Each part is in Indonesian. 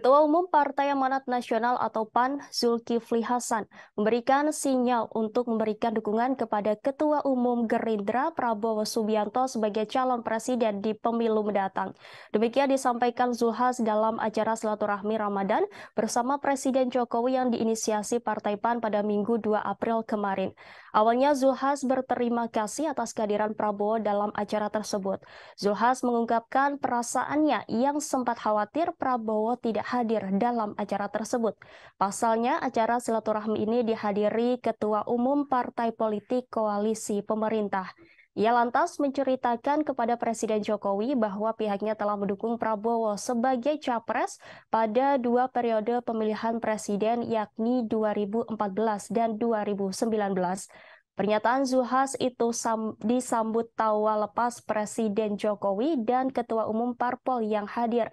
Ketua Umum Partai Amanat Nasional atau PAN, Zulkifli Hasan, memberikan sinyal untuk memberikan dukungan kepada Ketua Umum Gerindra Prabowo Subianto sebagai calon presiden di pemilu mendatang. Demikian disampaikan Zulhas dalam acara silaturahmi Ramadan bersama Presiden Jokowi yang diinisiasi Partai PAN pada Minggu 2 April kemarin. Awalnya Zulhas berterima kasih atas kehadiran Prabowo dalam acara tersebut. Zulhas mengungkapkan perasaannya yang sempat khawatir Prabowo tidak hadir dalam acara tersebut. Pasalnya, acara silaturahmi ini dihadiri Ketua Umum Partai Politik Koalisi Pemerintah. Ia lantas menceritakan kepada Presiden Jokowi bahwa pihaknya telah mendukung Prabowo sebagai capres pada dua periode pemilihan presiden yakni 2014 dan 2019. Pernyataan Zuhas itu disambut tawa lepas Presiden Jokowi dan Ketua Umum Parpol yang hadir.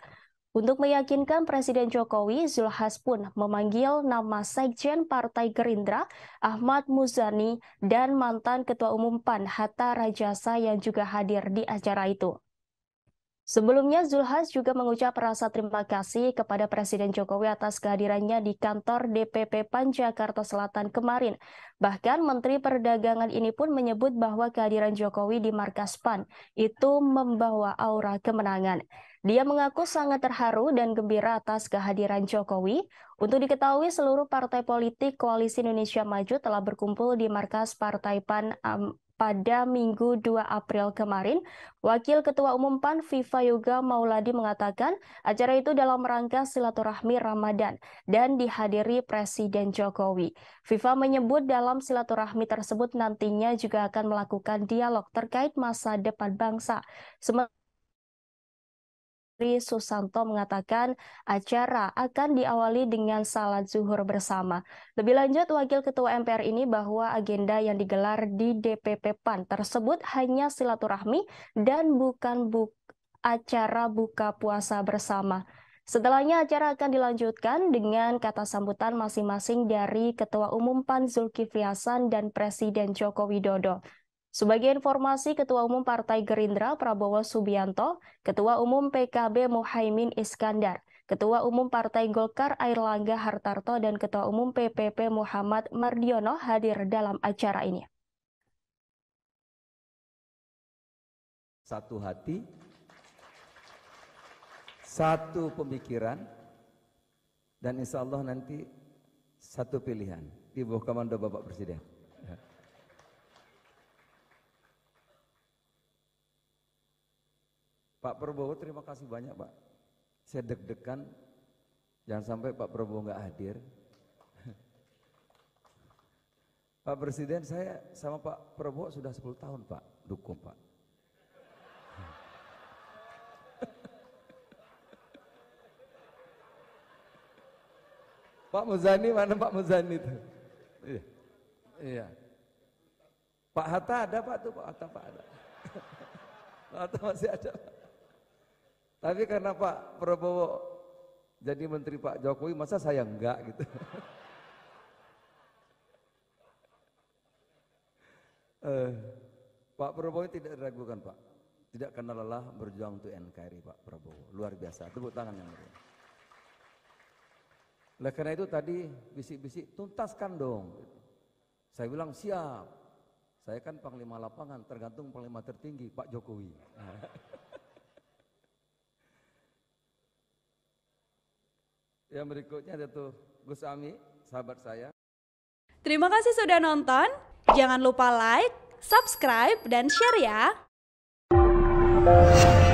Untuk meyakinkan Presiden Jokowi, Zulhas pun memanggil nama Sekjen Partai Gerindra Ahmad Muzani dan mantan Ketua Umum PAN Hatta Rajasa yang juga hadir di acara itu. Sebelumnya, Zulhas juga mengucap rasa terima kasih kepada Presiden Jokowi atas kehadirannya di kantor DPP PAN Jakarta Selatan kemarin. Bahkan Menteri Perdagangan ini pun menyebut bahwa kehadiran Jokowi di markas PAN itu membawa aura kemenangan. Dia mengaku sangat terharu dan gembira atas kehadiran Jokowi. Untuk diketahui, seluruh partai politik Koalisi Indonesia Maju telah berkumpul di markas Partai PAN um, pada Minggu 2 April kemarin, Wakil Ketua Umum PAN Viva Yoga Mauladi mengatakan acara itu dalam rangka silaturahmi Ramadan dan dihadiri Presiden Jokowi. Viva menyebut dalam silaturahmi tersebut nantinya juga akan melakukan dialog terkait masa depan bangsa. Sementara Tri Susanto mengatakan acara akan diawali dengan salat zuhur bersama. Lebih lanjut, Wakil Ketua MPR ini bahwa agenda yang digelar di DPP PAN tersebut hanya silaturahmi dan bukan bu acara buka puasa bersama. Setelahnya acara akan dilanjutkan dengan kata sambutan masing-masing dari Ketua Umum PAN Zulkifli Hasan dan Presiden Joko Widodo. Sebagai informasi, Ketua Umum Partai Gerindra Prabowo Subianto, Ketua Umum PKB Muhaimin Iskandar, Ketua Umum Partai Golkar Langga Hartarto, dan Ketua Umum PPP Muhammad Mardiono hadir dalam acara ini. Satu hati, satu pemikiran, dan insya Allah nanti satu pilihan di bawah komando Bapak Presiden. Pak Prabowo terima kasih banyak Pak. Saya deg-degan jangan sampai Pak Prabowo nggak hadir. Pak Presiden saya sama Pak Prabowo sudah 10 tahun Pak, dukung Pak. Pak Muzani mana Pak Muzani itu? Iya. Iya. Pak Hatta ada Pak tuh Pak Hatta Pak ada. Pak Hatta masih ada Pak. Tapi karena Pak Prabowo jadi menteri Pak Jokowi, masa saya enggak gitu. eh, Pak Prabowo tidak diragukan Pak. Tidak kenal lelah berjuang untuk NKRI Pak Prabowo. Luar biasa. Tepuk tangan yang mulia. Oleh karena itu tadi bisik-bisik tuntaskan dong. Saya bilang siap. Saya kan panglima lapangan tergantung panglima tertinggi Pak Jokowi. Yang berikutnya ada tuh Gus Ami, sahabat saya. Terima kasih sudah nonton. Jangan lupa like, subscribe, dan share ya.